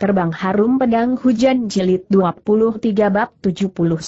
Terbang Harum Pedang Hujan Jilid 23 Bab 71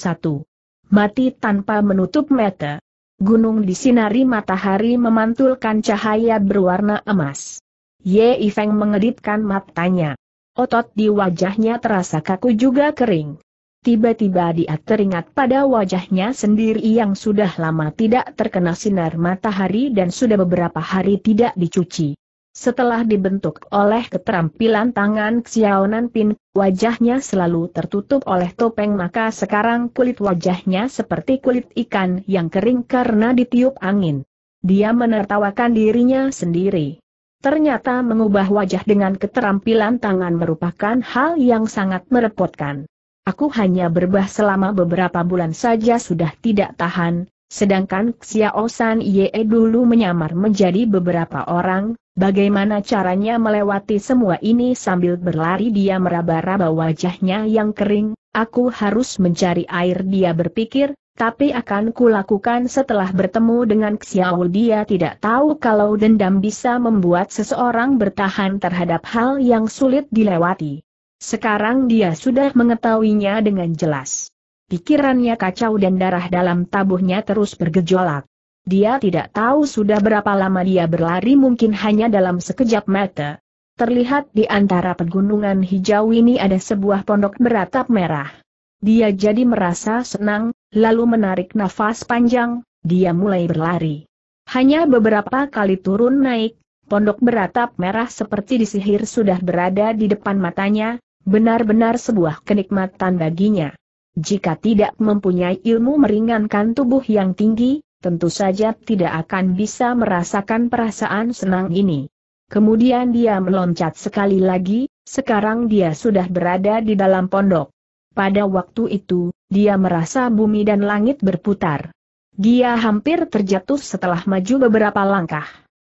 Mati tanpa menutup mata Gunung disinari matahari memantulkan cahaya berwarna emas. Ye Ifeng mengedipkan matanya. Otot di wajahnya terasa kaku juga kering. Tiba-tiba dia teringat pada wajahnya sendiri yang sudah lama tidak terkena sinar matahari dan sudah beberapa hari tidak dicuci. Setelah dibentuk oleh keterampilan tangan Xiao Pin, wajahnya selalu tertutup oleh topeng maka sekarang kulit wajahnya seperti kulit ikan yang kering karena ditiup angin. Dia menertawakan dirinya sendiri. Ternyata mengubah wajah dengan keterampilan tangan merupakan hal yang sangat merepotkan. Aku hanya berbah selama beberapa bulan saja sudah tidak tahan, Sedangkan Xiao San Ye dulu menyamar menjadi beberapa orang, bagaimana caranya melewati semua ini sambil berlari dia meraba-raba wajahnya yang kering, aku harus mencari air dia berpikir, tapi akan kulakukan setelah bertemu dengan Xiao dia tidak tahu kalau dendam bisa membuat seseorang bertahan terhadap hal yang sulit dilewati. Sekarang dia sudah mengetahuinya dengan jelas pikirannya kacau dan darah dalam tabuhnya terus bergejolak. Dia tidak tahu sudah berapa lama dia berlari mungkin hanya dalam sekejap mata. Terlihat di antara pegunungan hijau ini ada sebuah pondok beratap merah. Dia jadi merasa senang, lalu menarik nafas panjang, dia mulai berlari. Hanya beberapa kali turun naik, pondok beratap merah seperti disihir sudah berada di depan matanya, benar-benar sebuah kenikmatan baginya. Jika tidak mempunyai ilmu meringankan tubuh yang tinggi, tentu saja tidak akan bisa merasakan perasaan senang ini. Kemudian dia meloncat sekali lagi, sekarang dia sudah berada di dalam pondok. Pada waktu itu, dia merasa bumi dan langit berputar. Dia hampir terjatuh setelah maju beberapa langkah.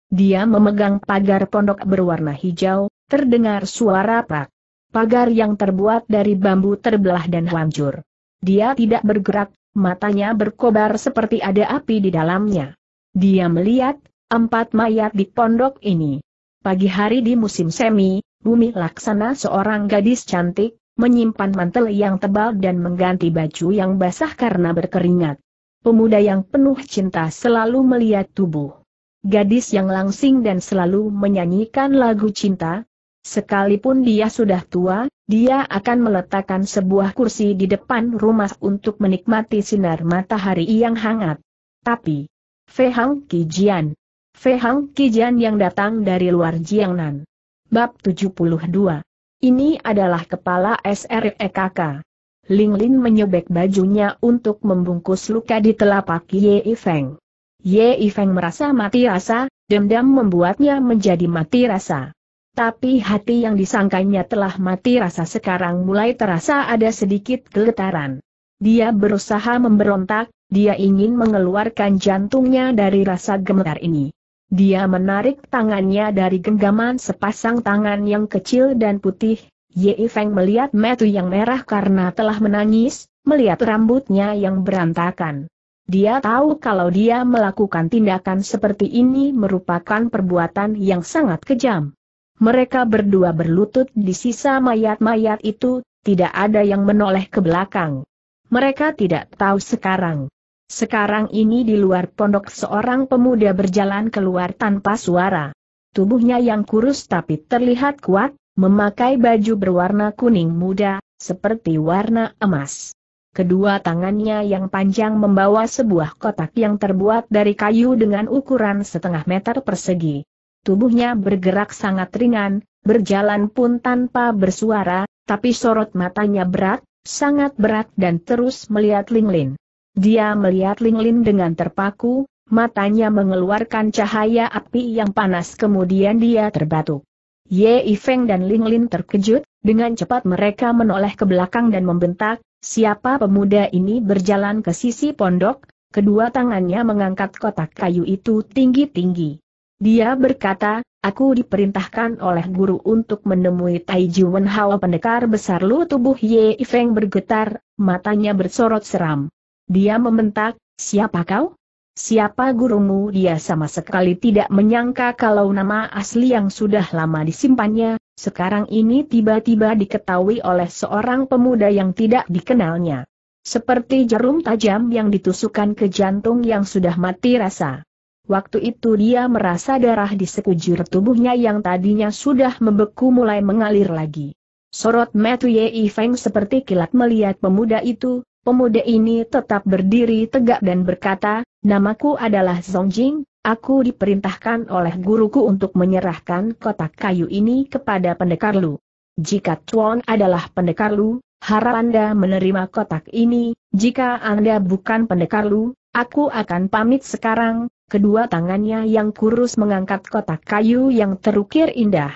Dia memegang pagar pondok berwarna hijau, terdengar suara prak. Pagar yang terbuat dari bambu terbelah dan hancur. Dia tidak bergerak, matanya berkobar seperti ada api di dalamnya. Dia melihat, empat mayat di pondok ini. Pagi hari di musim semi, bumi laksana seorang gadis cantik, menyimpan mantel yang tebal dan mengganti baju yang basah karena berkeringat. Pemuda yang penuh cinta selalu melihat tubuh. Gadis yang langsing dan selalu menyanyikan lagu cinta, Sekalipun dia sudah tua, dia akan meletakkan sebuah kursi di depan rumah untuk menikmati sinar matahari yang hangat. Tapi, Fehang Kijian. Fehang Kijian yang datang dari luar Jiangnan. Bab 72. Ini adalah kepala SREKK. Ling Lin menyobek bajunya untuk membungkus luka di telapak Ye Ifeng. Ye Ifeng merasa mati rasa, dendam membuatnya menjadi mati rasa. Tapi hati yang disangkanya telah mati rasa sekarang mulai terasa ada sedikit geletaran. Dia berusaha memberontak, dia ingin mengeluarkan jantungnya dari rasa gemetar ini. Dia menarik tangannya dari genggaman sepasang tangan yang kecil dan putih, Ye Feng melihat metu yang merah karena telah menangis, melihat rambutnya yang berantakan. Dia tahu kalau dia melakukan tindakan seperti ini merupakan perbuatan yang sangat kejam. Mereka berdua berlutut di sisa mayat-mayat itu, tidak ada yang menoleh ke belakang. Mereka tidak tahu sekarang. Sekarang ini di luar pondok seorang pemuda berjalan keluar tanpa suara. Tubuhnya yang kurus tapi terlihat kuat, memakai baju berwarna kuning muda, seperti warna emas. Kedua tangannya yang panjang membawa sebuah kotak yang terbuat dari kayu dengan ukuran setengah meter persegi tubuhnya bergerak sangat ringan, berjalan pun tanpa bersuara, tapi sorot matanya berat, sangat berat dan terus melihat Linglin. Dia melihat Linglin dengan terpaku, matanya mengeluarkan cahaya api yang panas kemudian dia terbatuk. Ye Ifeng dan Linglin terkejut, dengan cepat mereka menoleh ke belakang dan membentak, siapa pemuda ini berjalan ke sisi pondok, kedua tangannya mengangkat kotak kayu itu tinggi-tinggi. Dia berkata, aku diperintahkan oleh guru untuk menemui Tai Wen Hao pendekar besar lu tubuh Ye Feng bergetar, matanya bersorot seram. Dia membentak, siapa kau? Siapa gurumu dia sama sekali tidak menyangka kalau nama asli yang sudah lama disimpannya, sekarang ini tiba-tiba diketahui oleh seorang pemuda yang tidak dikenalnya. Seperti jarum tajam yang ditusukkan ke jantung yang sudah mati rasa. Waktu itu dia merasa darah di sekujur tubuhnya yang tadinya sudah membeku mulai mengalir lagi. Sorot Matthew Yei Feng seperti kilat melihat pemuda itu, pemuda ini tetap berdiri tegak dan berkata, Namaku adalah Zong Jing, aku diperintahkan oleh guruku untuk menyerahkan kotak kayu ini kepada pendekar Lu. Jika Chuan adalah pendekar Lu, harap Anda menerima kotak ini, jika Anda bukan pendekar Lu, aku akan pamit sekarang, kedua tangannya yang kurus mengangkat kotak kayu yang terukir indah.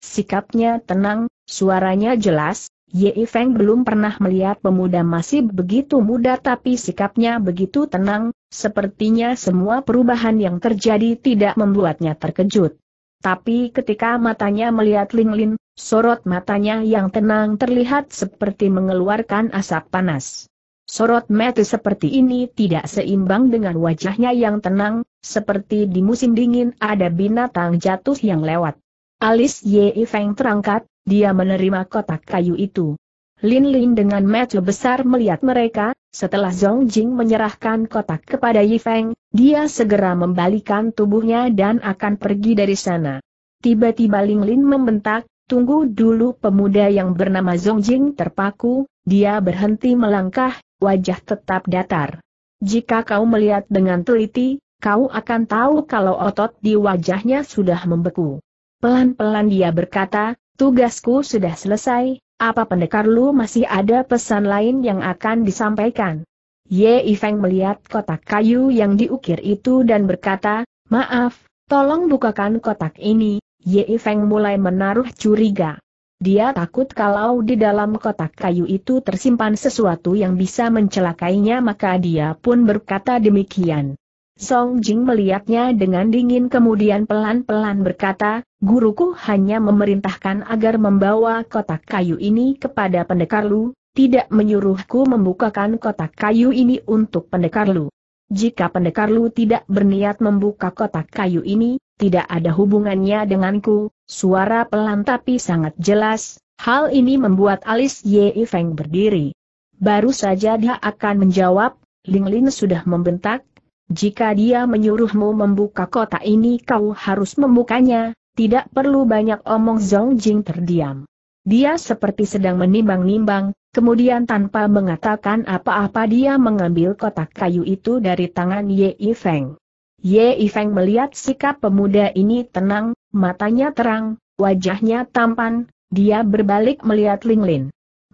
Sikapnya tenang, suaranya jelas, Ye Feng belum pernah melihat pemuda masih begitu muda tapi sikapnya begitu tenang, sepertinya semua perubahan yang terjadi tidak membuatnya terkejut. Tapi ketika matanya melihat Ling Lin, sorot matanya yang tenang terlihat seperti mengeluarkan asap panas. Sorot mata seperti ini tidak seimbang dengan wajahnya yang tenang, seperti di musim dingin ada binatang jatuh yang lewat. Alis Ye Feng terangkat, dia menerima kotak kayu itu. Lin Lin dengan mata besar melihat mereka, setelah Zhong Jing menyerahkan kotak kepada Ye Feng, dia segera membalikan tubuhnya dan akan pergi dari sana. Tiba-tiba Lin Lin membentak, tunggu dulu pemuda yang bernama Zhong Jing terpaku, dia berhenti melangkah, wajah tetap datar. Jika kau melihat dengan teliti, kau akan tahu kalau otot di wajahnya sudah membeku. Pelan-pelan dia berkata, tugasku sudah selesai, apa pendekar lu masih ada pesan lain yang akan disampaikan? Ye Ifeng melihat kotak kayu yang diukir itu dan berkata, maaf, tolong bukakan kotak ini, Ye Ifeng mulai menaruh curiga. Dia takut kalau di dalam kotak kayu itu tersimpan sesuatu yang bisa mencelakainya maka dia pun berkata demikian. Song Jing melihatnya dengan dingin kemudian pelan-pelan berkata, Guruku hanya memerintahkan agar membawa kotak kayu ini kepada pendekar Lu, tidak menyuruhku membukakan kotak kayu ini untuk pendekar Lu. Jika pendekar Lu tidak berniat membuka kotak kayu ini, tidak ada hubungannya denganku, Suara pelan tapi sangat jelas, hal ini membuat alis Ye Feng berdiri. Baru saja dia akan menjawab, Ling Lin sudah membentak, jika dia menyuruhmu membuka kota ini kau harus membukanya, tidak perlu banyak omong Zhong Jing terdiam. Dia seperti sedang menimbang-nimbang, kemudian tanpa mengatakan apa-apa dia mengambil kotak kayu itu dari tangan Ye Feng. Ye Feng melihat sikap pemuda ini tenang, Matanya terang, wajahnya tampan, dia berbalik melihat Ling Lin.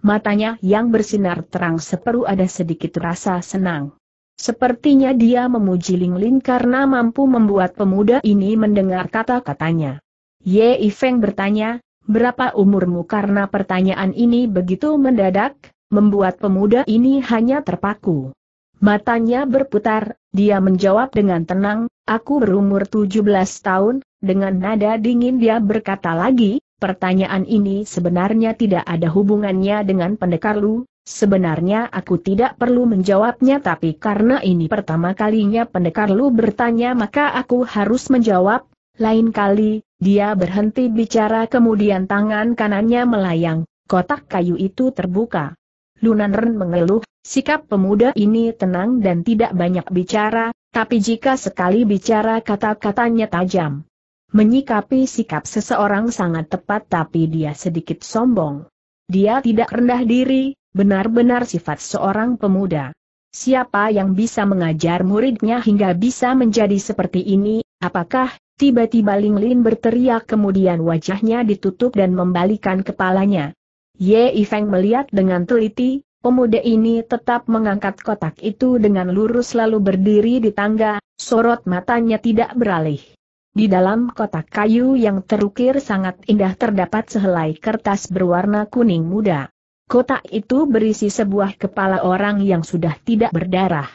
Matanya yang bersinar terang seperu ada sedikit rasa senang. Sepertinya dia memuji Ling Lin karena mampu membuat pemuda ini mendengar kata-katanya. Ye Ifeng bertanya, berapa umurmu karena pertanyaan ini begitu mendadak, membuat pemuda ini hanya terpaku. Matanya berputar, dia menjawab dengan tenang, aku berumur 17 tahun, dengan nada dingin dia berkata lagi, pertanyaan ini sebenarnya tidak ada hubungannya dengan pendekar Lu, sebenarnya aku tidak perlu menjawabnya tapi karena ini pertama kalinya pendekar Lu bertanya maka aku harus menjawab, lain kali, dia berhenti bicara kemudian tangan kanannya melayang, kotak kayu itu terbuka. Lunan Ren mengeluh, sikap pemuda ini tenang dan tidak banyak bicara, tapi jika sekali bicara kata-katanya tajam. Menyikapi sikap seseorang sangat tepat tapi dia sedikit sombong. Dia tidak rendah diri, benar-benar sifat seorang pemuda. Siapa yang bisa mengajar muridnya hingga bisa menjadi seperti ini, apakah, tiba-tiba Ling Lin berteriak kemudian wajahnya ditutup dan membalikan kepalanya. Ye Ifeng melihat dengan teliti, pemuda ini tetap mengangkat kotak itu dengan lurus lalu berdiri di tangga, sorot matanya tidak beralih. Di dalam kotak kayu yang terukir sangat indah terdapat sehelai kertas berwarna kuning muda. Kotak itu berisi sebuah kepala orang yang sudah tidak berdarah.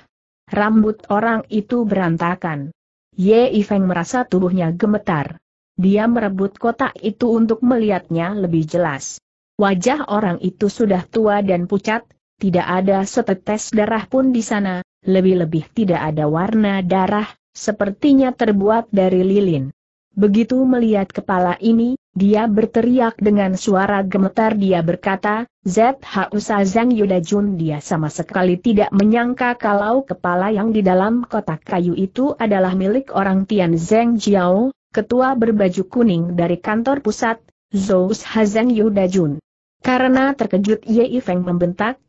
Rambut orang itu berantakan. Ye Ifeng merasa tubuhnya gemetar. Dia merebut kotak itu untuk melihatnya lebih jelas. Wajah orang itu sudah tua dan pucat, tidak ada setetes darah pun di sana, lebih-lebih tidak ada warna darah, Sepertinya terbuat dari lilin. Begitu melihat kepala ini, dia berteriak dengan suara gemetar dia berkata, ZHU Sazang Yuda Jun dia sama sekali tidak menyangka kalau kepala yang di dalam kotak kayu itu adalah milik orang Tian Zeng Jiao, ketua berbaju kuning dari kantor pusat, Zous Sazang Yuda Jun. Karena terkejut Ye Feng membentak,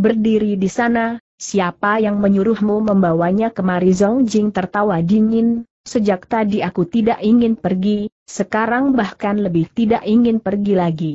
berdiri di sana, Siapa yang menyuruhmu membawanya kemari Zong Jing tertawa dingin, sejak tadi aku tidak ingin pergi, sekarang bahkan lebih tidak ingin pergi lagi.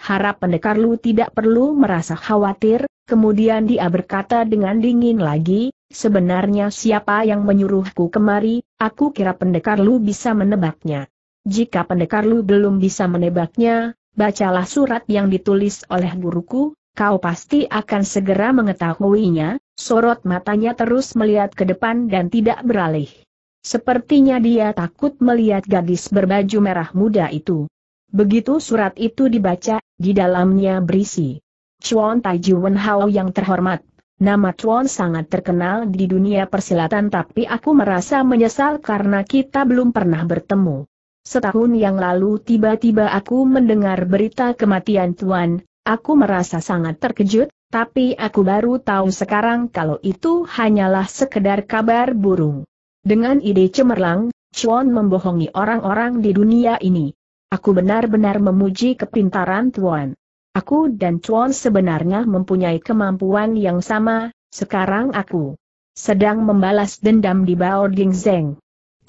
Harap pendekar Lu tidak perlu merasa khawatir, kemudian dia berkata dengan dingin lagi, sebenarnya siapa yang menyuruhku kemari, aku kira pendekar Lu bisa menebaknya. Jika pendekar Lu belum bisa menebaknya, bacalah surat yang ditulis oleh guruku, kau pasti akan segera mengetahuinya, Sorot matanya terus melihat ke depan dan tidak beralih. Sepertinya dia takut melihat gadis berbaju merah muda itu. Begitu surat itu dibaca, di dalamnya berisi. Chuan Taijuan Hao yang terhormat, nama Chuan sangat terkenal di dunia persilatan tapi aku merasa menyesal karena kita belum pernah bertemu. Setahun yang lalu tiba-tiba aku mendengar berita kematian Tuan, aku merasa sangat terkejut, tapi aku baru tahu sekarang kalau itu hanyalah sekedar kabar burung. Dengan ide cemerlang, Chuan membohongi orang-orang di dunia ini. Aku benar-benar memuji kepintaran Tuan. Aku dan Chuan sebenarnya mempunyai kemampuan yang sama, sekarang aku sedang membalas dendam di Bao Ding Zeng.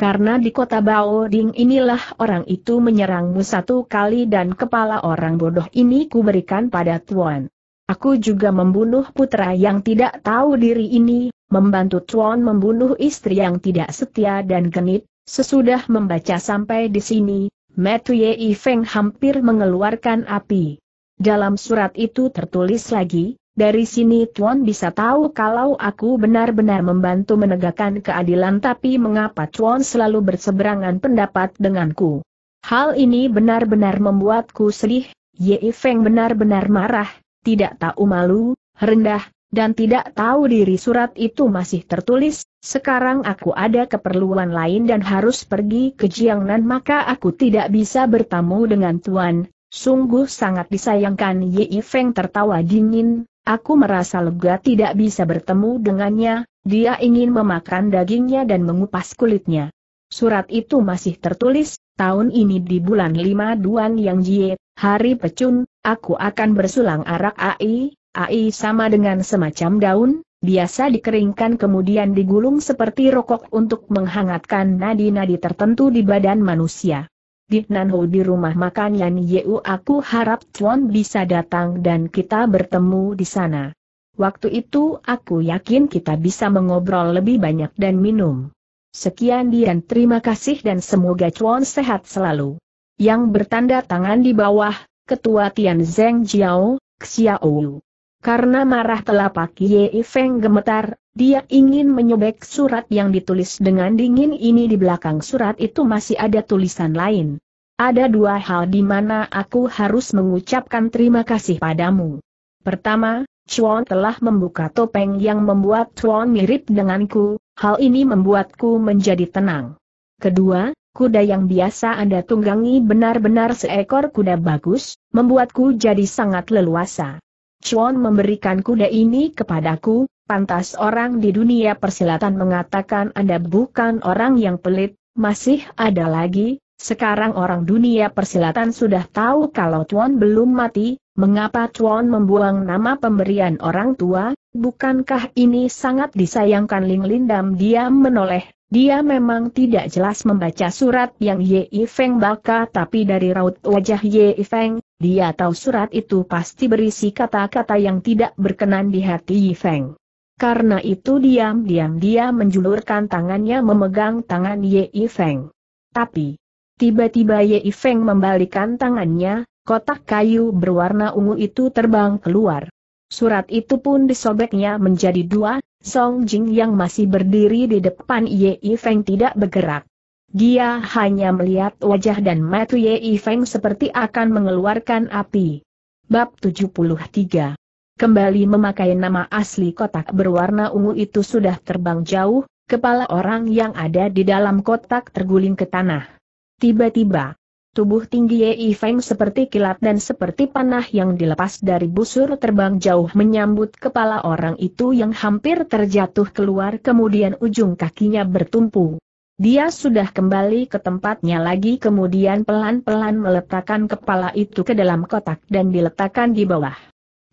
Karena di kota Bao Ding inilah orang itu menyerangmu satu kali dan kepala orang bodoh ini kuberikan pada Tuan. Aku juga membunuh putra yang tidak tahu diri ini, membantu Tuan membunuh istri yang tidak setia dan genit. Sesudah membaca sampai di sini, Matthew Yi Feng hampir mengeluarkan api. Dalam surat itu tertulis lagi, dari sini Tuan bisa tahu kalau aku benar-benar membantu menegakkan keadilan tapi mengapa Tuan selalu berseberangan pendapat denganku. Hal ini benar-benar membuatku sedih, Ye Feng benar-benar marah, tidak tahu malu, rendah, dan tidak tahu diri surat itu masih tertulis, sekarang aku ada keperluan lain dan harus pergi ke Jiangnan maka aku tidak bisa bertamu dengan Tuan, sungguh sangat disayangkan Yi Feng tertawa dingin, aku merasa lega tidak bisa bertemu dengannya, dia ingin memakan dagingnya dan mengupas kulitnya. Surat itu masih tertulis, tahun ini di bulan 5 Duan Yang Jie, hari pecun, aku akan bersulang arak AI, AI sama dengan semacam daun, biasa dikeringkan kemudian digulung seperti rokok untuk menghangatkan nadi-nadi tertentu di badan manusia. Di Nanhu di rumah makan Yan Yeu aku harap Chuan bisa datang dan kita bertemu di sana. Waktu itu aku yakin kita bisa mengobrol lebih banyak dan minum. Sekian dan terima kasih dan semoga Chuan sehat selalu. Yang bertanda tangan di bawah, Ketua Tian Zeng Jiao, Xiao Wu. Karena marah telapak Ye Feng gemetar, dia ingin menyobek surat yang ditulis dengan dingin ini di belakang surat itu masih ada tulisan lain. Ada dua hal di mana aku harus mengucapkan terima kasih padamu. Pertama, Chuan telah membuka topeng yang membuat Chuan mirip denganku, hal ini membuatku menjadi tenang. Kedua, kuda yang biasa Anda tunggangi benar-benar seekor kuda bagus, membuatku jadi sangat leluasa. Chuan memberikan kuda ini kepadaku, pantas orang di dunia persilatan mengatakan Anda bukan orang yang pelit, masih ada lagi, sekarang orang dunia persilatan sudah tahu kalau Chuan belum mati, mengapa Chuan membuang nama pemberian orang tua, bukankah ini sangat disayangkan Ling Lindam diam menoleh dia memang tidak jelas membaca surat yang Ye Feng baca tapi dari raut wajah Ye Feng, dia tahu surat itu pasti berisi kata-kata yang tidak berkenan di hati Ye Feng. Karena itu diam-diam dia menjulurkan tangannya memegang tangan Ye Feng. Tapi, tiba-tiba Ye Feng membalikan tangannya, kotak kayu berwarna ungu itu terbang keluar. Surat itu pun disobeknya menjadi dua, Song Jing yang masih berdiri di depan Ye Feng tidak bergerak. Dia hanya melihat wajah dan mata Ye Feng seperti akan mengeluarkan api. Bab 73 Kembali memakai nama asli kotak berwarna ungu itu sudah terbang jauh, kepala orang yang ada di dalam kotak terguling ke tanah. Tiba-tiba, Tubuh tinggi Yei Feng seperti kilat dan seperti panah yang dilepas dari busur terbang jauh menyambut kepala orang itu yang hampir terjatuh keluar kemudian ujung kakinya bertumpu. Dia sudah kembali ke tempatnya lagi kemudian pelan-pelan meletakkan kepala itu ke dalam kotak dan diletakkan di bawah.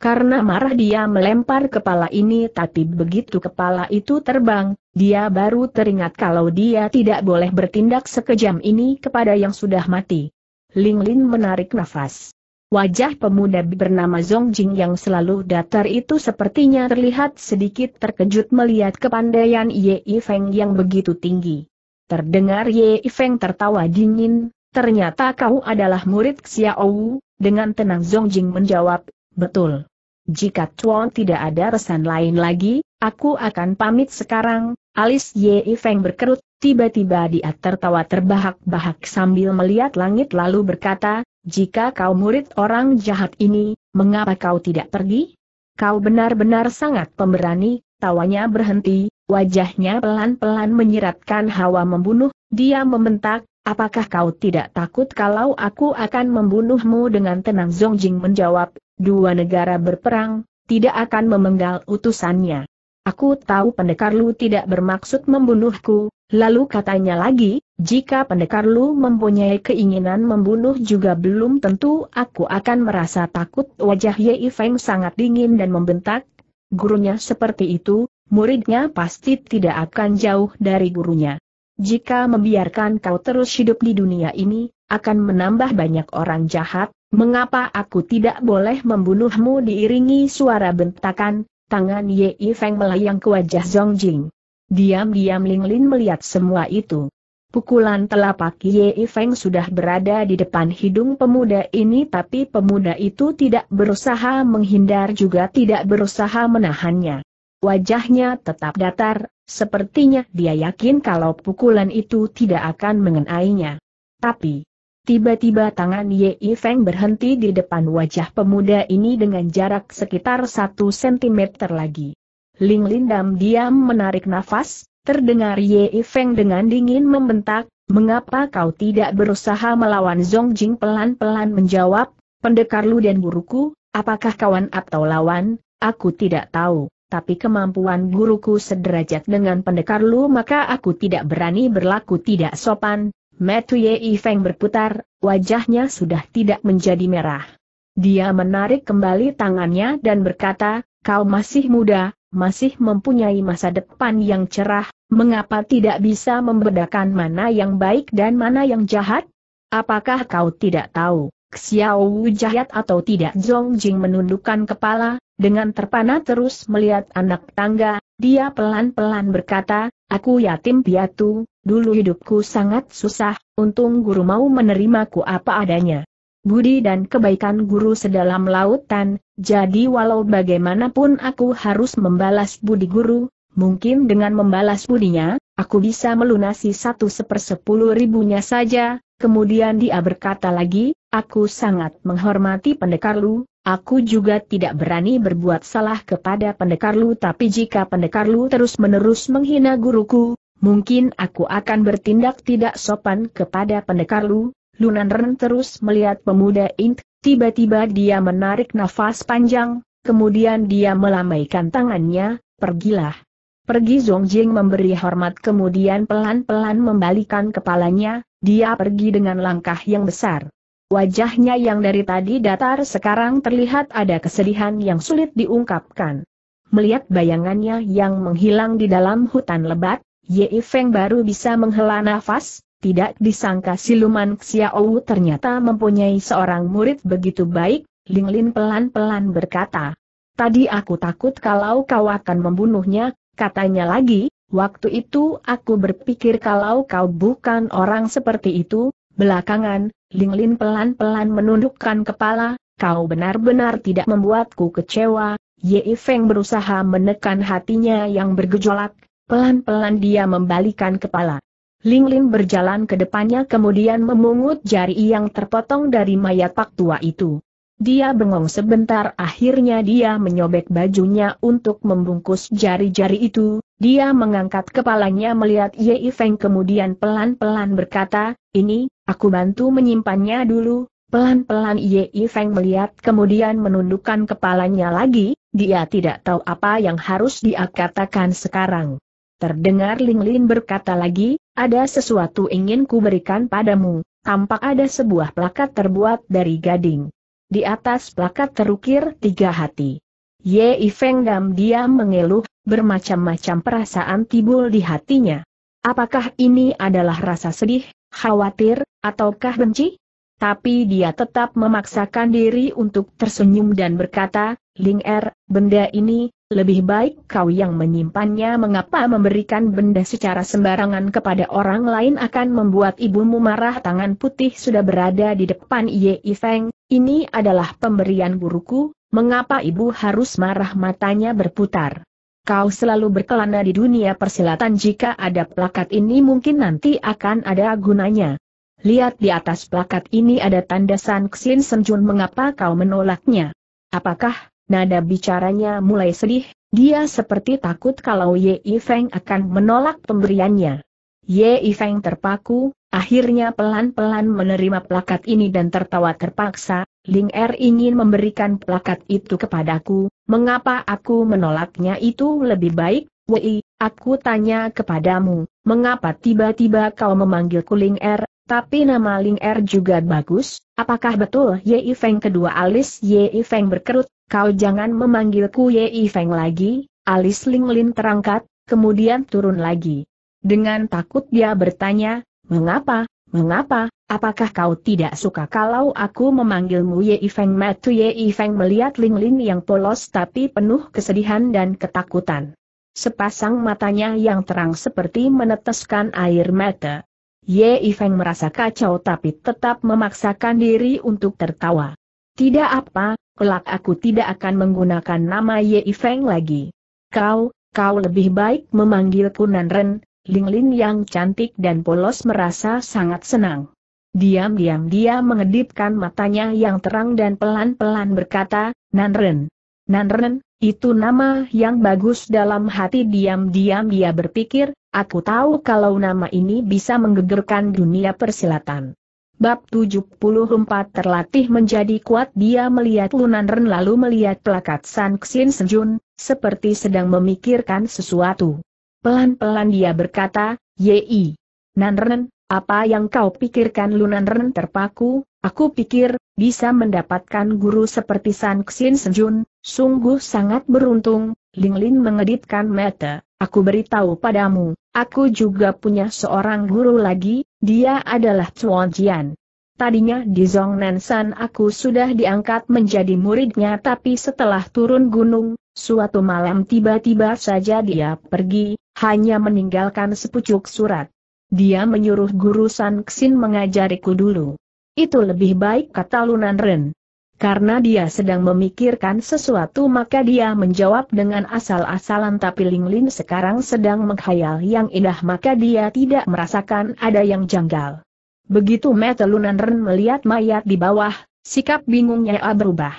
Karena marah dia melempar kepala ini tapi begitu kepala itu terbang, dia baru teringat kalau dia tidak boleh bertindak sekejam ini kepada yang sudah mati. Ling Lin menarik nafas. Wajah pemuda bernama Zong Jing yang selalu datar itu sepertinya terlihat sedikit terkejut melihat kepandaian Ye Feng yang begitu tinggi. Terdengar Ye Feng tertawa dingin, ternyata kau adalah murid Xiao Wu, dengan tenang Zong Jing menjawab, betul. Jika Chuan tidak ada pesan lain lagi, aku akan pamit sekarang. Alis Ye Feng berkerut, tiba-tiba dia tertawa terbahak-bahak sambil melihat langit lalu berkata, jika kau murid orang jahat ini, mengapa kau tidak pergi? Kau benar-benar sangat pemberani, tawanya berhenti, wajahnya pelan-pelan menyiratkan hawa membunuh, dia membentak, apakah kau tidak takut kalau aku akan membunuhmu dengan tenang Zongjing menjawab, dua negara berperang, tidak akan memenggal utusannya. Aku tahu pendekar Lu tidak bermaksud membunuhku, lalu katanya lagi, jika pendekar Lu mempunyai keinginan membunuh juga belum tentu aku akan merasa takut wajah Yei Feng sangat dingin dan membentak, gurunya seperti itu, muridnya pasti tidak akan jauh dari gurunya. Jika membiarkan kau terus hidup di dunia ini, akan menambah banyak orang jahat, Mengapa aku tidak boleh membunuhmu diiringi suara bentakan, tangan Ye Feng melayang ke wajah Zhong Jing. Diam-diam Ling Lin melihat semua itu. Pukulan telapak Ye Feng sudah berada di depan hidung pemuda ini tapi pemuda itu tidak berusaha menghindar juga tidak berusaha menahannya. Wajahnya tetap datar, sepertinya dia yakin kalau pukulan itu tidak akan mengenainya. Tapi, Tiba-tiba tangan Ye Feng berhenti di depan wajah pemuda ini dengan jarak sekitar satu sentimeter lagi. Ling Lindam diam menarik nafas, terdengar Ye Feng dengan dingin membentak, mengapa kau tidak berusaha melawan Zong Jing pelan-pelan menjawab, pendekar lu dan guruku, apakah kawan atau lawan, aku tidak tahu tapi kemampuan guruku sederajat dengan pendekar lu maka aku tidak berani berlaku tidak sopan, Metuye Feng berputar, wajahnya sudah tidak menjadi merah. Dia menarik kembali tangannya dan berkata, kau masih muda, masih mempunyai masa depan yang cerah, mengapa tidak bisa membedakan mana yang baik dan mana yang jahat? Apakah kau tidak tahu, Xiao Wu jahat atau tidak? Zhong Jing menundukkan kepala, dengan terpana terus melihat anak tangga, dia pelan-pelan berkata, aku yatim piatu, Dulu hidupku sangat susah, untung guru mau menerimaku apa adanya. Budi dan kebaikan guru sedalam lautan, jadi walau bagaimanapun aku harus membalas budi guru, mungkin dengan membalas budinya, aku bisa melunasi satu sepersepuluh ribunya saja, kemudian dia berkata lagi, aku sangat menghormati pendekar lu, Aku juga tidak berani berbuat salah kepada pendekar Lu tapi jika pendekar Lu terus-menerus menghina guruku, mungkin aku akan bertindak tidak sopan kepada pendekar Lu. Lunan Ren terus melihat pemuda Int, tiba-tiba dia menarik nafas panjang, kemudian dia melambaikan tangannya, pergilah. Pergi Jing memberi hormat kemudian pelan-pelan membalikan kepalanya, dia pergi dengan langkah yang besar. Wajahnya yang dari tadi datar sekarang terlihat ada kesedihan yang sulit diungkapkan. Melihat bayangannya yang menghilang di dalam hutan lebat, Ye Feng baru bisa menghela nafas, tidak disangka siluman Xiaowu ternyata mempunyai seorang murid begitu baik, Ling Lin pelan-pelan berkata. Tadi aku takut kalau kau akan membunuhnya, katanya lagi, waktu itu aku berpikir kalau kau bukan orang seperti itu, belakangan, Ling Lin pelan-pelan menundukkan kepala, kau benar-benar tidak membuatku kecewa, Ye Feng berusaha menekan hatinya yang bergejolak, Pelan-pelan dia membalikan kepala. Ling Ling berjalan ke depannya kemudian memungut jari yang terpotong dari mayat pak tua itu. Dia bengong sebentar akhirnya dia menyobek bajunya untuk membungkus jari-jari itu, dia mengangkat kepalanya melihat Ye Feng kemudian pelan-pelan berkata, ini, aku bantu menyimpannya dulu, pelan-pelan Ye Feng melihat kemudian menundukkan kepalanya lagi, dia tidak tahu apa yang harus dia katakan sekarang. Terdengar Ling Lin berkata lagi, ada sesuatu ingin kuberikan padamu, tampak ada sebuah plakat terbuat dari gading. Di atas plakat terukir tiga hati. Ye Feng Dam diam mengeluh, bermacam-macam perasaan timbul di hatinya. Apakah ini adalah rasa sedih, khawatir, ataukah benci? Tapi dia tetap memaksakan diri untuk tersenyum dan berkata, Ling Er, benda ini, lebih baik kau yang menyimpannya mengapa memberikan benda secara sembarangan kepada orang lain akan membuat ibumu marah tangan putih sudah berada di depan Ye Feng, ini adalah pemberian guruku, mengapa ibu harus marah matanya berputar. Kau selalu berkelana di dunia persilatan jika ada plakat ini mungkin nanti akan ada gunanya. Lihat di atas plakat ini ada tandasan Xin Senjun mengapa kau menolaknya. Apakah Nada bicaranya mulai sedih, dia seperti takut kalau Ye Feng akan menolak pemberiannya. Ye Feng terpaku, akhirnya pelan-pelan menerima plakat ini dan tertawa terpaksa, Ling Er ingin memberikan plakat itu kepadaku, mengapa aku menolaknya itu lebih baik, Wei, aku tanya kepadamu, mengapa tiba-tiba kau memanggilku Ling Er, tapi nama Ling Er juga bagus, apakah betul Ye Feng kedua alis Ye Feng berkerut, kau jangan memanggilku Ye Feng lagi, alis Ling Lin terangkat, kemudian turun lagi. Dengan takut dia bertanya, mengapa, mengapa, apakah kau tidak suka kalau aku memanggilmu Ye Feng Matu Ye Feng melihat Ling Lin yang polos tapi penuh kesedihan dan ketakutan. Sepasang matanya yang terang seperti meneteskan air mata. Ye Ifeng merasa kacau tapi tetap memaksakan diri untuk tertawa. Tidak apa, kelak aku tidak akan menggunakan nama Ye Ifeng lagi. Kau, kau lebih baik memanggilku Nanren, Ling Lin yang cantik dan polos merasa sangat senang. Diam-diam dia mengedipkan matanya yang terang dan pelan-pelan berkata, Nanren. Nanren, itu nama yang bagus dalam hati diam-diam dia berpikir, Aku tahu kalau nama ini bisa menggegerkan dunia persilatan. Bab 74 terlatih menjadi kuat dia melihat Lunan Ren lalu melihat pelakat San Xin Sejun, seperti sedang memikirkan sesuatu. Pelan-pelan dia berkata, Yei. Nanren, apa yang kau pikirkan Lunanren terpaku, aku pikir, bisa mendapatkan guru seperti San Xin Senjun, sungguh sangat beruntung, Ling Lin mengedipkan mata, aku beritahu padamu, aku juga punya seorang guru lagi, dia adalah Chuan Jian. Tadinya di Zhongnan Nansan aku sudah diangkat menjadi muridnya tapi setelah turun gunung, suatu malam tiba-tiba saja dia pergi, hanya meninggalkan sepucuk surat. Dia menyuruh guru San Xin mengajariku dulu. Itu lebih baik kata Lunan Ren. Karena dia sedang memikirkan sesuatu maka dia menjawab dengan asal-asalan tapi Ling Lin sekarang sedang menghayal yang indah maka dia tidak merasakan ada yang janggal. Begitu Mata Lunan Ren melihat mayat di bawah, sikap bingungnya ia berubah.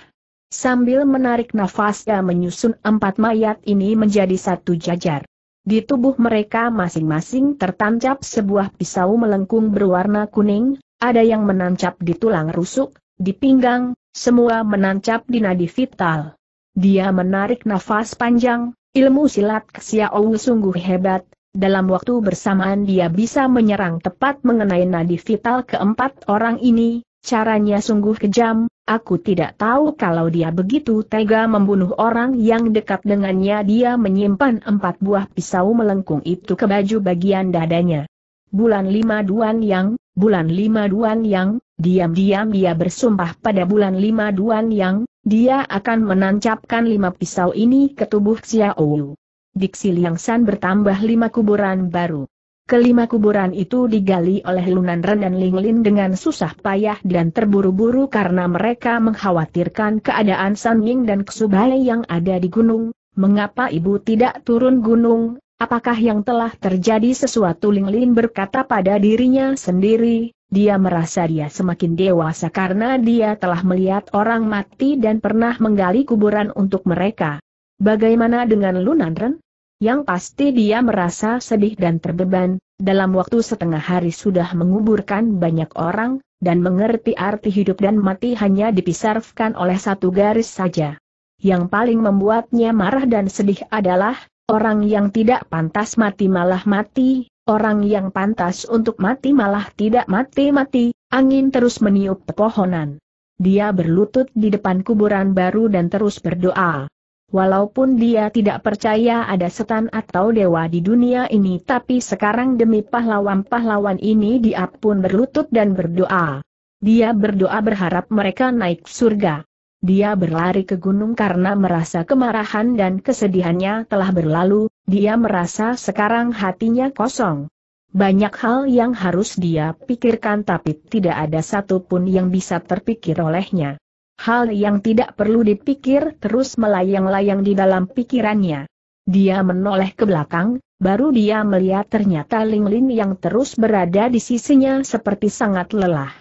Sambil menarik nafas ia menyusun empat mayat ini menjadi satu jajar. Di tubuh mereka masing-masing tertancap sebuah pisau melengkung berwarna kuning, ada yang menancap di tulang rusuk, di pinggang, semua menancap di nadi vital. Dia menarik nafas panjang, ilmu silat Xiaowu sungguh hebat, dalam waktu bersamaan dia bisa menyerang tepat mengenai nadi vital keempat orang ini, caranya sungguh kejam, Aku tidak tahu kalau dia begitu tega membunuh orang yang dekat dengannya dia menyimpan empat buah pisau melengkung itu ke baju bagian dadanya. Bulan lima duan yang, bulan lima duan yang, diam-diam dia bersumpah pada bulan lima duan yang, dia akan menancapkan lima pisau ini ke tubuh Xiao Wu. Diksi Liang San bertambah lima kuburan baru. Kelima kuburan itu digali oleh Lunan Ren dan Linglin dengan susah payah dan terburu-buru karena mereka mengkhawatirkan keadaan San Ying dan Kesubai yang ada di gunung. Mengapa ibu tidak turun gunung? Apakah yang telah terjadi sesuatu Linglin berkata pada dirinya sendiri, dia merasa dia semakin dewasa karena dia telah melihat orang mati dan pernah menggali kuburan untuk mereka. Bagaimana dengan Lunan Ren? yang pasti dia merasa sedih dan terbeban, dalam waktu setengah hari sudah menguburkan banyak orang, dan mengerti arti hidup dan mati hanya dipisarkan oleh satu garis saja. Yang paling membuatnya marah dan sedih adalah, orang yang tidak pantas mati malah mati, orang yang pantas untuk mati malah tidak mati-mati, angin terus meniup pepohonan. Dia berlutut di depan kuburan baru dan terus berdoa. Walaupun dia tidak percaya ada setan atau dewa di dunia ini tapi sekarang demi pahlawan-pahlawan ini dia pun berlutut dan berdoa. Dia berdoa berharap mereka naik surga. Dia berlari ke gunung karena merasa kemarahan dan kesedihannya telah berlalu, dia merasa sekarang hatinya kosong. Banyak hal yang harus dia pikirkan tapi tidak ada satupun yang bisa terpikir olehnya. Hal yang tidak perlu dipikir terus melayang-layang di dalam pikirannya. Dia menoleh ke belakang, baru dia melihat ternyata Ling Lin yang terus berada di sisinya seperti sangat lelah.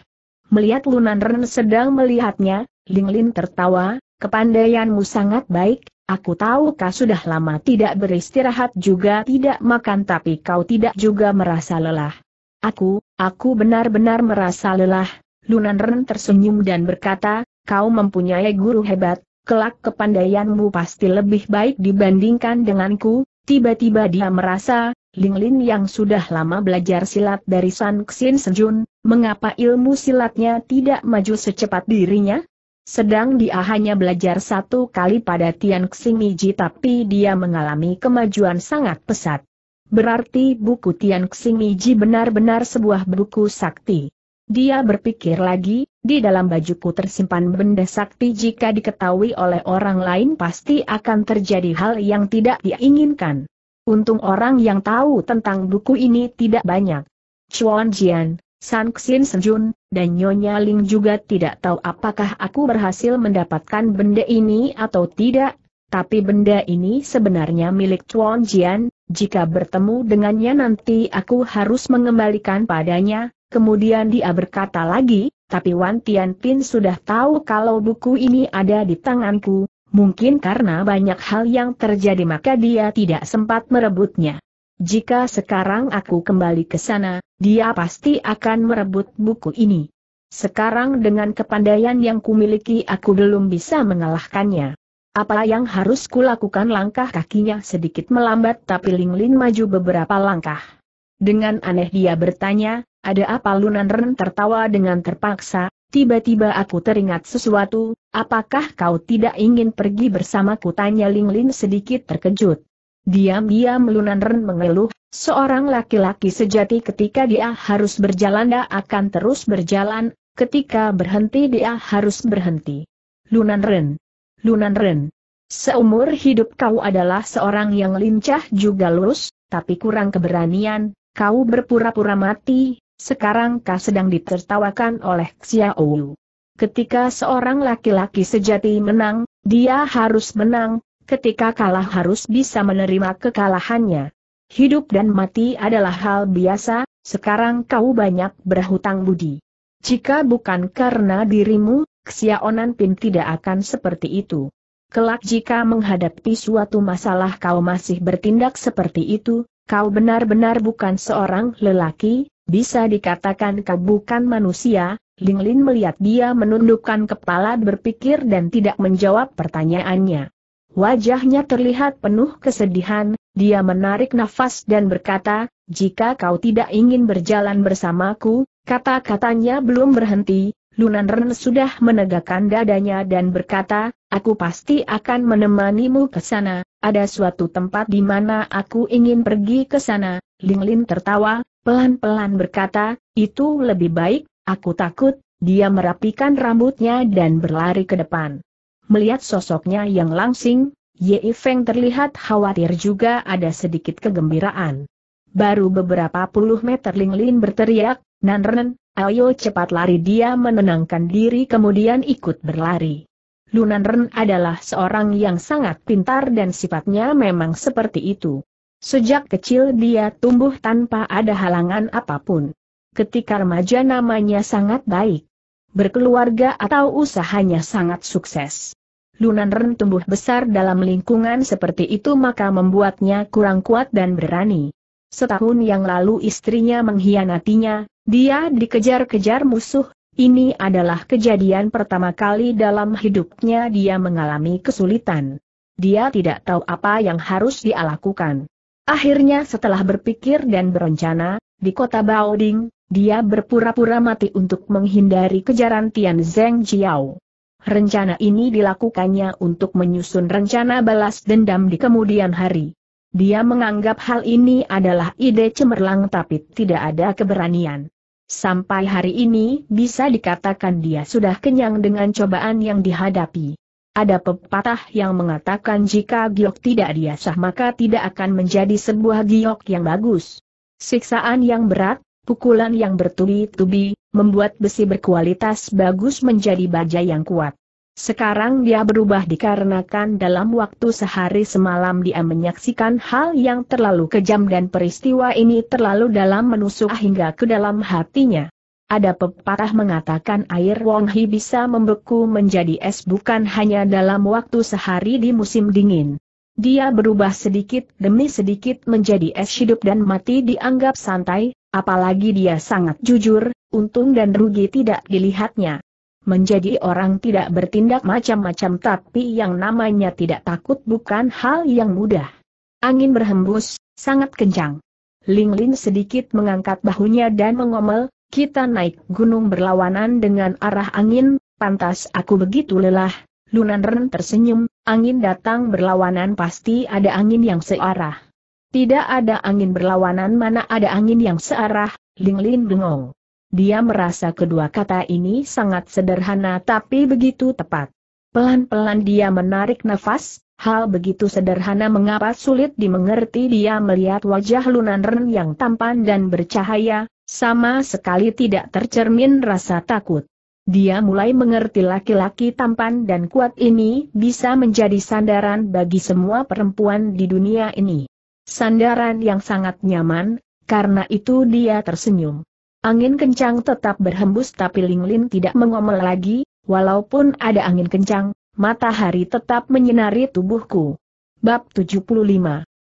Melihat Lunan Ren sedang melihatnya, Ling Lin tertawa, kepandaianmu sangat baik, aku tahu kau sudah lama tidak beristirahat juga tidak makan tapi kau tidak juga merasa lelah. Aku, aku benar-benar merasa lelah, Lunan Ren tersenyum dan berkata, kau mempunyai guru hebat, kelak kepandaianmu pasti lebih baik dibandingkan denganku, tiba-tiba dia merasa, Ling Lin yang sudah lama belajar silat dari San Xin Senjun, mengapa ilmu silatnya tidak maju secepat dirinya? Sedang dia hanya belajar satu kali pada Tian Xing Miji tapi dia mengalami kemajuan sangat pesat. Berarti buku Tian Xing Miji benar-benar sebuah buku sakti. Dia berpikir lagi, di dalam bajuku tersimpan benda sakti jika diketahui oleh orang lain pasti akan terjadi hal yang tidak diinginkan. Untung orang yang tahu tentang buku ini tidak banyak. Chuan Jian, San Xin Senjun, dan Nyonya Ling juga tidak tahu apakah aku berhasil mendapatkan benda ini atau tidak, tapi benda ini sebenarnya milik Chuan Jian, jika bertemu dengannya nanti aku harus mengembalikan padanya, Kemudian dia berkata lagi, tapi Wan Pin sudah tahu kalau buku ini ada di tanganku, mungkin karena banyak hal yang terjadi maka dia tidak sempat merebutnya. Jika sekarang aku kembali ke sana, dia pasti akan merebut buku ini. Sekarang dengan kepandaian yang kumiliki aku belum bisa mengalahkannya. Apa yang harus kulakukan langkah kakinya sedikit melambat tapi Ling Lin maju beberapa langkah. Dengan aneh dia bertanya, ada apa Lunan Ren tertawa dengan terpaksa, tiba-tiba aku teringat sesuatu, apakah kau tidak ingin pergi bersamaku tanya Ling Lin sedikit terkejut. Diam-diam Lunan Ren mengeluh, seorang laki-laki sejati ketika dia harus berjalan dia akan terus berjalan, ketika berhenti dia harus berhenti. Lunan Ren. Lunan Ren. Seumur hidup kau adalah seorang yang lincah juga lurus, tapi kurang keberanian, Kau berpura-pura mati, sekarang kau sedang ditertawakan oleh Xiao Wu. Ketika seorang laki-laki sejati menang, dia harus menang, ketika kalah harus bisa menerima kekalahannya. Hidup dan mati adalah hal biasa, sekarang kau banyak berhutang budi. Jika bukan karena dirimu, Xiaonan Pin tidak akan seperti itu. Kelak jika menghadapi suatu masalah kau masih bertindak seperti itu, Kau benar-benar bukan seorang lelaki, bisa dikatakan kau bukan manusia, Ling Lin melihat dia menundukkan kepala berpikir dan tidak menjawab pertanyaannya. Wajahnya terlihat penuh kesedihan, dia menarik nafas dan berkata, jika kau tidak ingin berjalan bersamaku, kata-katanya belum berhenti, Lunan Ren sudah menegakkan dadanya dan berkata, aku pasti akan menemanimu ke sana, ada suatu tempat di mana aku ingin pergi ke sana. Ling Lin tertawa, pelan-pelan berkata, itu lebih baik, aku takut, dia merapikan rambutnya dan berlari ke depan. Melihat sosoknya yang langsing, Ye Feng terlihat khawatir juga ada sedikit kegembiraan. Baru beberapa puluh meter Ling Lin berteriak, Ren, Ayo cepat lari dia menenangkan diri kemudian ikut berlari. Lunan Ren adalah seorang yang sangat pintar dan sifatnya memang seperti itu. Sejak kecil dia tumbuh tanpa ada halangan apapun. Ketika remaja namanya sangat baik. Berkeluarga atau usahanya sangat sukses. Lunan Ren tumbuh besar dalam lingkungan seperti itu maka membuatnya kurang kuat dan berani. Setahun yang lalu istrinya menghianatinya. Dia dikejar-kejar musuh, ini adalah kejadian pertama kali dalam hidupnya dia mengalami kesulitan. Dia tidak tahu apa yang harus dia lakukan. Akhirnya setelah berpikir dan berencana, di kota Baoding, dia berpura-pura mati untuk menghindari kejaran Tian Zeng Jiao. Rencana ini dilakukannya untuk menyusun rencana balas dendam di kemudian hari. Dia menganggap hal ini adalah ide cemerlang tapi tidak ada keberanian. Sampai hari ini bisa dikatakan dia sudah kenyang dengan cobaan yang dihadapi. Ada pepatah yang mengatakan jika giok tidak diasah maka tidak akan menjadi sebuah giok yang bagus. Siksaan yang berat, pukulan yang bertubi-tubi, membuat besi berkualitas bagus menjadi baja yang kuat. Sekarang dia berubah dikarenakan dalam waktu sehari semalam dia menyaksikan hal yang terlalu kejam dan peristiwa ini terlalu dalam menusuk hingga ke dalam hatinya. Ada pepatah mengatakan air Wong Hi bisa membeku menjadi es bukan hanya dalam waktu sehari di musim dingin. Dia berubah sedikit demi sedikit menjadi es hidup dan mati dianggap santai, apalagi dia sangat jujur, untung dan rugi tidak dilihatnya. Menjadi orang tidak bertindak macam-macam tapi yang namanya tidak takut bukan hal yang mudah. Angin berhembus, sangat kencang. Ling Lin sedikit mengangkat bahunya dan mengomel, kita naik gunung berlawanan dengan arah angin, pantas aku begitu lelah. Lunan Ren tersenyum, angin datang berlawanan pasti ada angin yang searah. Tidak ada angin berlawanan mana ada angin yang searah, Ling Lin bengong. Dia merasa kedua kata ini sangat sederhana tapi begitu tepat. Pelan-pelan dia menarik nafas, hal begitu sederhana mengapa sulit dimengerti dia melihat wajah Lunan Ren yang tampan dan bercahaya, sama sekali tidak tercermin rasa takut. Dia mulai mengerti laki-laki tampan dan kuat ini bisa menjadi sandaran bagi semua perempuan di dunia ini. Sandaran yang sangat nyaman, karena itu dia tersenyum. Angin kencang tetap berhembus tapi Linglin tidak mengomel lagi, walaupun ada angin kencang, matahari tetap menyinari tubuhku. Bab 75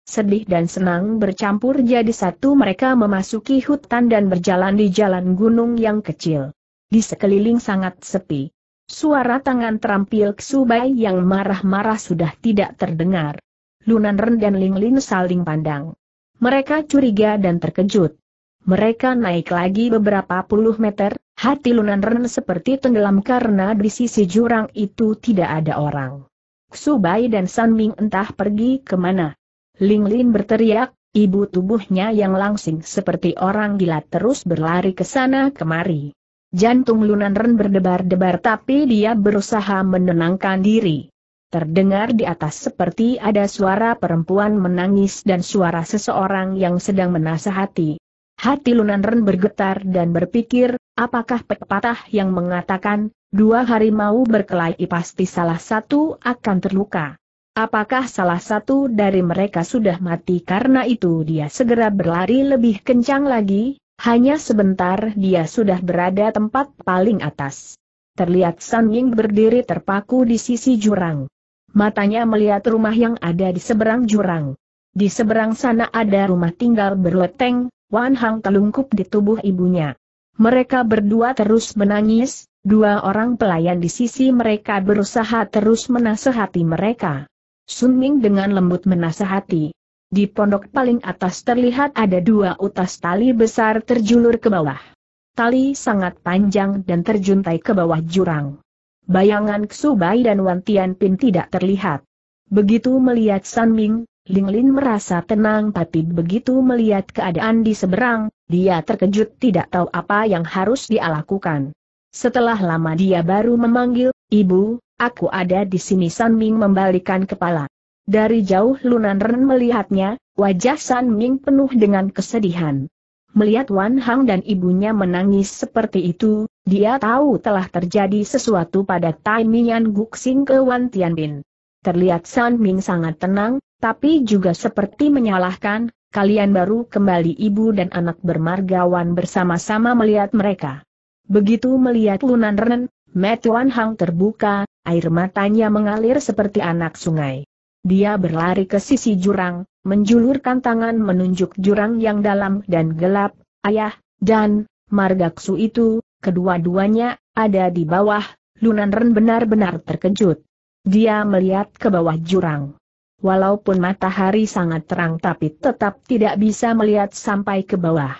Sedih dan senang bercampur jadi satu mereka memasuki hutan dan berjalan di jalan gunung yang kecil. Di sekeliling sangat sepi. Suara tangan terampil Ksubai yang marah-marah sudah tidak terdengar. Lunan Ren dan Ling saling pandang. Mereka curiga dan terkejut. Mereka naik lagi beberapa puluh meter, hati Lunan Ren seperti tenggelam karena di sisi jurang itu tidak ada orang. Subai dan San Ming entah pergi kemana. Ling Lin berteriak, ibu tubuhnya yang langsing seperti orang gila terus berlari ke sana kemari. Jantung Lunan Ren berdebar-debar tapi dia berusaha menenangkan diri. Terdengar di atas seperti ada suara perempuan menangis dan suara seseorang yang sedang menasehati. Hati Lunan Ren bergetar dan berpikir, apakah pepatah yang mengatakan, dua harimau berkelahi pasti salah satu akan terluka. Apakah salah satu dari mereka sudah mati karena itu dia segera berlari lebih kencang lagi, hanya sebentar dia sudah berada tempat paling atas. Terlihat San Ying berdiri terpaku di sisi jurang. Matanya melihat rumah yang ada di seberang jurang. Di seberang sana ada rumah tinggal berleteng, Wan Hang telungkup di tubuh ibunya. Mereka berdua terus menangis, dua orang pelayan di sisi mereka berusaha terus menasehati mereka. Sun Ming dengan lembut menasehati. Di pondok paling atas terlihat ada dua utas tali besar terjulur ke bawah. Tali sangat panjang dan terjuntai ke bawah jurang. Bayangan Ksubai dan Wantian Pin tidak terlihat. Begitu melihat Sun Ming, Ling Lin merasa tenang tapi begitu melihat keadaan di seberang, dia terkejut tidak tahu apa yang harus dia lakukan. Setelah lama dia baru memanggil, Ibu, aku ada di sini San Ming membalikan kepala. Dari jauh Lunan Ren melihatnya, wajah San Ming penuh dengan kesedihan. Melihat Wan Hang dan ibunya menangis seperti itu, dia tahu telah terjadi sesuatu pada Tai Mian Guxing ke Wan Tianbin. Terlihat San Ming sangat tenang, tapi juga seperti menyalahkan, kalian baru kembali ibu dan anak bermargawan bersama-sama melihat mereka. Begitu melihat Lunan Renen, Metuan Hang terbuka, air matanya mengalir seperti anak sungai. Dia berlari ke sisi jurang, menjulurkan tangan menunjuk jurang yang dalam dan gelap, ayah, dan, Margaksu itu, kedua-duanya, ada di bawah, Lunan Ren benar-benar terkejut. Dia melihat ke bawah jurang. Walaupun matahari sangat terang tapi tetap tidak bisa melihat sampai ke bawah.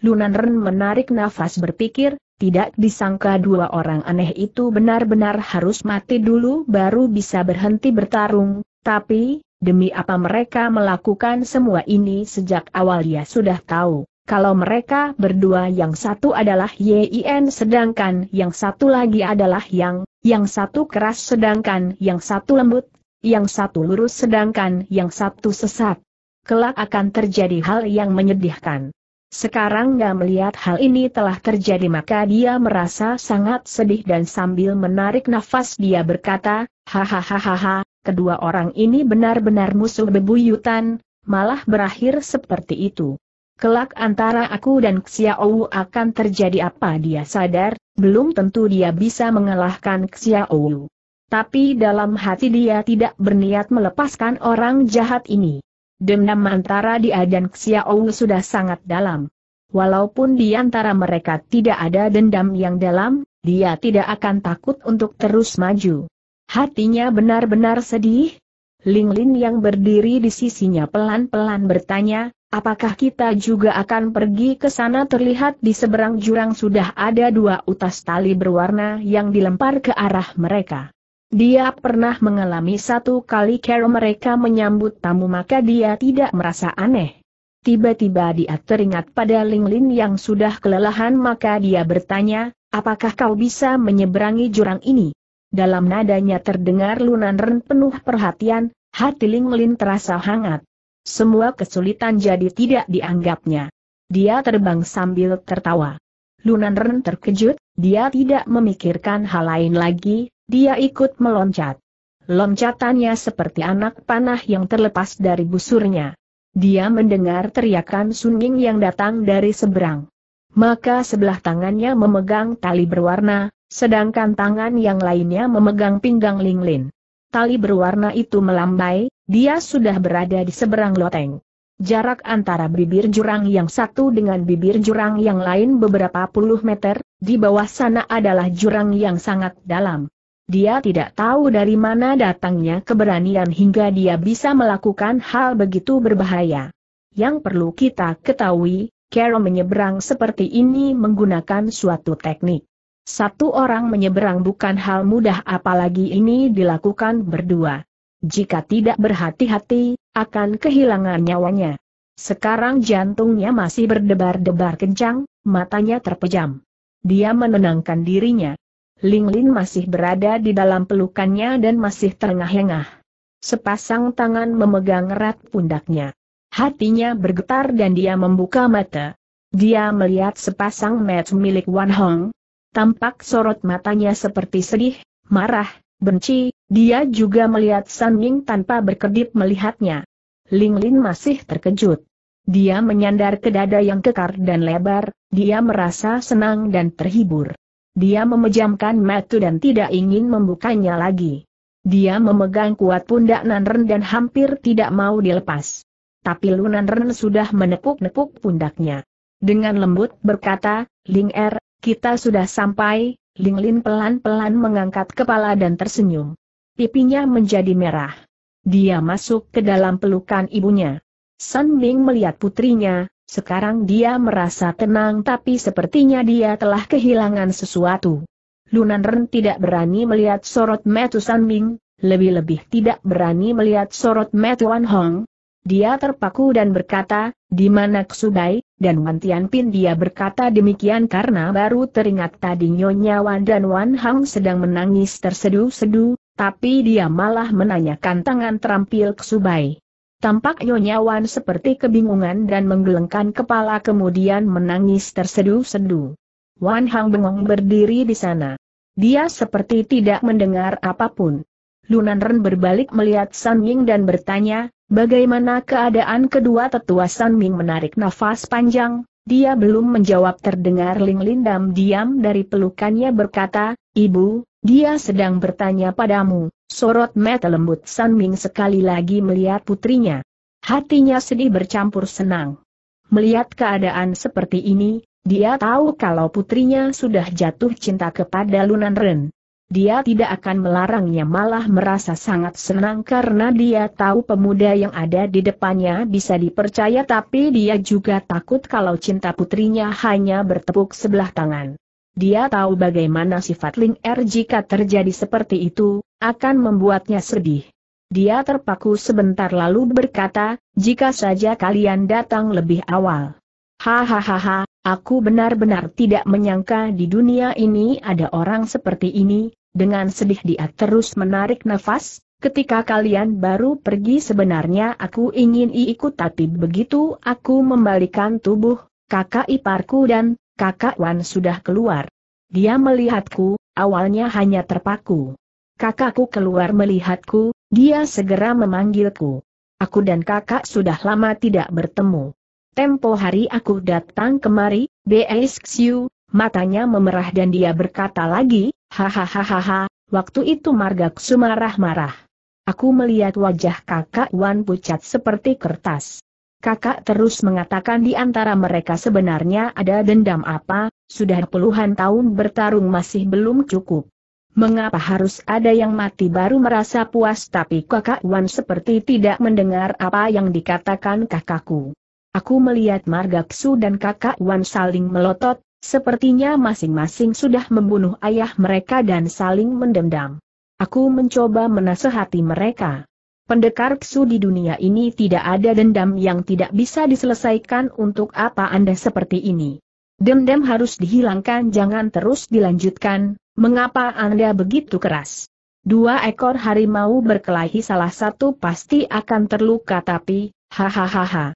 Lunan Ren menarik nafas berpikir, tidak disangka dua orang aneh itu benar-benar harus mati dulu baru bisa berhenti bertarung, tapi, demi apa mereka melakukan semua ini sejak awal dia sudah tahu, kalau mereka berdua yang satu adalah YIN sedangkan yang satu lagi adalah Yang, yang satu keras sedangkan yang satu lembut, yang satu lurus sedangkan yang satu sesat. Kelak akan terjadi hal yang menyedihkan. Sekarang gak melihat hal ini telah terjadi maka dia merasa sangat sedih dan sambil menarik nafas dia berkata, hahaha, kedua orang ini benar-benar musuh bebuyutan, malah berakhir seperti itu. Kelak antara aku dan Xiaowu akan terjadi apa dia sadar, belum tentu dia bisa mengalahkan Xiaowu tapi dalam hati dia tidak berniat melepaskan orang jahat ini. Dendam antara dia dan Xiaowu sudah sangat dalam. Walaupun di antara mereka tidak ada dendam yang dalam, dia tidak akan takut untuk terus maju. Hatinya benar-benar sedih. Ling Lin yang berdiri di sisinya pelan-pelan bertanya, apakah kita juga akan pergi ke sana terlihat di seberang jurang sudah ada dua utas tali berwarna yang dilempar ke arah mereka. Dia pernah mengalami satu kali kera mereka menyambut tamu maka dia tidak merasa aneh. Tiba-tiba dia teringat pada Ling Lin yang sudah kelelahan maka dia bertanya, apakah kau bisa menyeberangi jurang ini? Dalam nadanya terdengar lunan ren penuh perhatian, hati Ling Lin terasa hangat. Semua kesulitan jadi tidak dianggapnya. Dia terbang sambil tertawa. Lunan Ren terkejut, dia tidak memikirkan hal lain lagi, dia ikut meloncat. Loncatannya seperti anak panah yang terlepas dari busurnya. Dia mendengar teriakan sunging yang datang dari seberang. Maka sebelah tangannya memegang tali berwarna, sedangkan tangan yang lainnya memegang pinggang linglin. Tali berwarna itu melambai, dia sudah berada di seberang loteng. Jarak antara bibir jurang yang satu dengan bibir jurang yang lain beberapa puluh meter, di bawah sana adalah jurang yang sangat dalam. Dia tidak tahu dari mana datangnya keberanian hingga dia bisa melakukan hal begitu berbahaya. Yang perlu kita ketahui, Carol menyeberang seperti ini menggunakan suatu teknik. Satu orang menyeberang bukan hal mudah apalagi ini dilakukan berdua. Jika tidak berhati-hati, akan kehilangan nyawanya. Sekarang jantungnya masih berdebar-debar kencang, matanya terpejam. Dia menenangkan dirinya, Ling Lin masih berada di dalam pelukannya dan masih terengah-engah. Sepasang tangan memegang erat pundaknya. Hatinya bergetar dan dia membuka mata. Dia melihat sepasang mat milik Wan Hong. Tampak sorot matanya seperti sedih, marah, benci, dia juga melihat San Ying tanpa berkedip melihatnya. Ling Lin masih terkejut. Dia menyandar ke dada yang kekar dan lebar, dia merasa senang dan terhibur. Dia memejamkan mata dan tidak ingin membukanya lagi. Dia memegang kuat pundak Nanren dan hampir tidak mau dilepas. Tapi Lunanren Nanren sudah menepuk-nepuk pundaknya. Dengan lembut berkata, Ling Er, kita sudah sampai, Ling Lin pelan-pelan mengangkat kepala dan tersenyum. Pipinya menjadi merah. Dia masuk ke dalam pelukan ibunya. San Ming melihat putrinya, sekarang dia merasa tenang tapi sepertinya dia telah kehilangan sesuatu. Lunan Ren tidak berani melihat sorot metu San Ming, lebih-lebih tidak berani melihat sorot metu Wan Hong. Dia terpaku dan berkata, di mana Ksubai, dan Wan Tianpin dia berkata demikian karena baru teringat tadi Nyonya Wan dan Wan Hong sedang menangis terseduh-seduh, tapi dia malah menanyakan tangan terampil Ksubai. Tampak Nyonya Wan seperti kebingungan dan menggelengkan kepala kemudian menangis tersedu sedu Wan Hang bengong berdiri di sana. Dia seperti tidak mendengar apapun. Lunan Ren berbalik melihat San Ming dan bertanya, bagaimana keadaan kedua tetua San Ming menarik nafas panjang, dia belum menjawab terdengar Ling Lindam diam dari pelukannya berkata, Ibu, dia sedang bertanya padamu, sorot mata lembut San Ming sekali lagi melihat putrinya. Hatinya sedih bercampur senang. Melihat keadaan seperti ini, dia tahu kalau putrinya sudah jatuh cinta kepada Lunan Ren. Dia tidak akan melarangnya malah merasa sangat senang karena dia tahu pemuda yang ada di depannya bisa dipercaya tapi dia juga takut kalau cinta putrinya hanya bertepuk sebelah tangan. Dia tahu bagaimana sifat Ling Er jika terjadi seperti itu, akan membuatnya sedih. Dia terpaku sebentar lalu berkata, jika saja kalian datang lebih awal. Hahaha, aku benar-benar tidak menyangka di dunia ini ada orang seperti ini, dengan sedih dia terus menarik nafas, ketika kalian baru pergi sebenarnya aku ingin ikut tapi begitu aku membalikan tubuh, kakak iparku dan kakak Wan sudah keluar. Dia melihatku, awalnya hanya terpaku. Kakakku keluar melihatku, dia segera memanggilku. Aku dan kakak sudah lama tidak bertemu. Tempo hari aku datang kemari, Xiu, matanya memerah dan dia berkata lagi, hahaha, waktu itu Margak marah-marah. Aku melihat wajah kakak Wan pucat seperti kertas kakak terus mengatakan di antara mereka sebenarnya ada dendam apa, sudah puluhan tahun bertarung masih belum cukup. Mengapa harus ada yang mati baru merasa puas tapi kakak Wan seperti tidak mendengar apa yang dikatakan kakakku. Aku melihat Margaksu dan kakak Wan saling melotot, sepertinya masing-masing sudah membunuh ayah mereka dan saling mendendam. Aku mencoba menasehati mereka. Pendekar Ksu di dunia ini tidak ada dendam yang tidak bisa diselesaikan untuk apa Anda seperti ini. Dendam harus dihilangkan jangan terus dilanjutkan, mengapa Anda begitu keras? Dua ekor harimau berkelahi salah satu pasti akan terluka tapi, hahaha.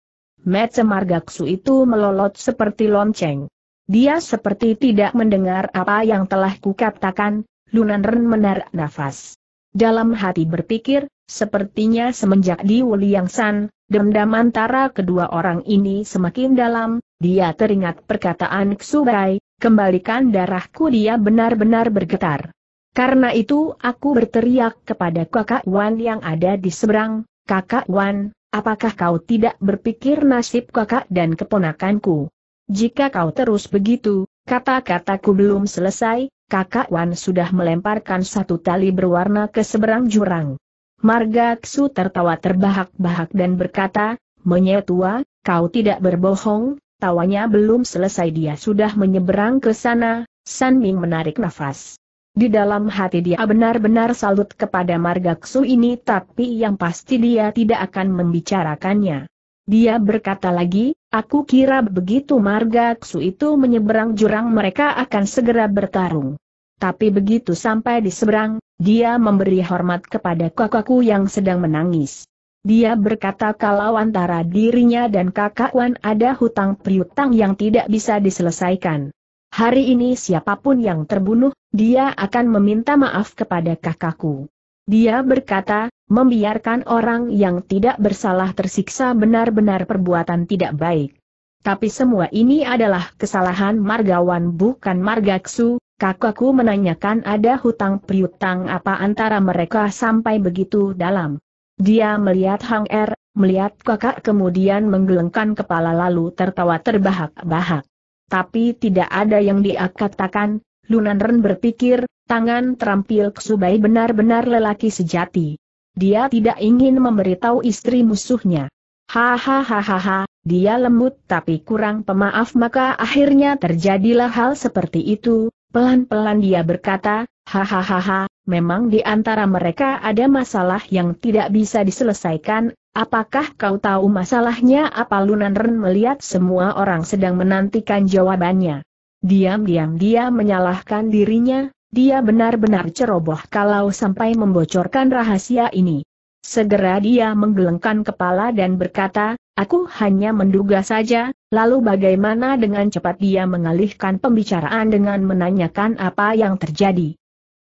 Marga ksu itu melolot seperti lonceng. Dia seperti tidak mendengar apa yang telah kukatakan, Lunan Ren menarik nafas. Dalam hati berpikir, Sepertinya semenjak di Wuliang San, dendam antara kedua orang ini semakin dalam, dia teringat perkataan Ksubai, kembalikan darahku dia benar-benar bergetar. Karena itu aku berteriak kepada kakak Wan yang ada di seberang, kakak Wan, apakah kau tidak berpikir nasib kakak dan keponakanku? Jika kau terus begitu, kata-kataku belum selesai, kakak Wan sudah melemparkan satu tali berwarna ke seberang jurang. Marga Ksu tertawa terbahak-bahak dan berkata, "Menyetua, kau tidak berbohong, tawanya belum selesai dia sudah menyeberang ke sana, San Ming menarik nafas. Di dalam hati dia benar-benar salut kepada Marga Ksu ini tapi yang pasti dia tidak akan membicarakannya. Dia berkata lagi, aku kira begitu Marga Ksu itu menyeberang jurang mereka akan segera bertarung tapi begitu sampai di seberang, dia memberi hormat kepada kakakku yang sedang menangis. Dia berkata kalau antara dirinya dan kakak Wan ada hutang piutang yang tidak bisa diselesaikan. Hari ini siapapun yang terbunuh, dia akan meminta maaf kepada kakakku. Dia berkata, membiarkan orang yang tidak bersalah tersiksa benar-benar perbuatan tidak baik. Tapi semua ini adalah kesalahan margawan bukan margaksu, kakakku menanyakan ada hutang piutang apa antara mereka sampai begitu dalam. Dia melihat Hang Er, melihat kakak kemudian menggelengkan kepala lalu tertawa terbahak-bahak. Tapi tidak ada yang dia katakan, Lunan Ren berpikir, tangan terampil Ksubai benar-benar lelaki sejati. Dia tidak ingin memberitahu istri musuhnya. Hahaha, dia lembut tapi kurang pemaaf maka akhirnya terjadilah hal seperti itu, Pelan-pelan dia berkata, hahaha, memang di antara mereka ada masalah yang tidak bisa diselesaikan, apakah kau tahu masalahnya apa Lunan Ren melihat semua orang sedang menantikan jawabannya. Diam-diam dia menyalahkan dirinya, dia benar-benar ceroboh kalau sampai membocorkan rahasia ini. Segera dia menggelengkan kepala dan berkata, aku hanya menduga saja, lalu bagaimana dengan cepat dia mengalihkan pembicaraan dengan menanyakan apa yang terjadi.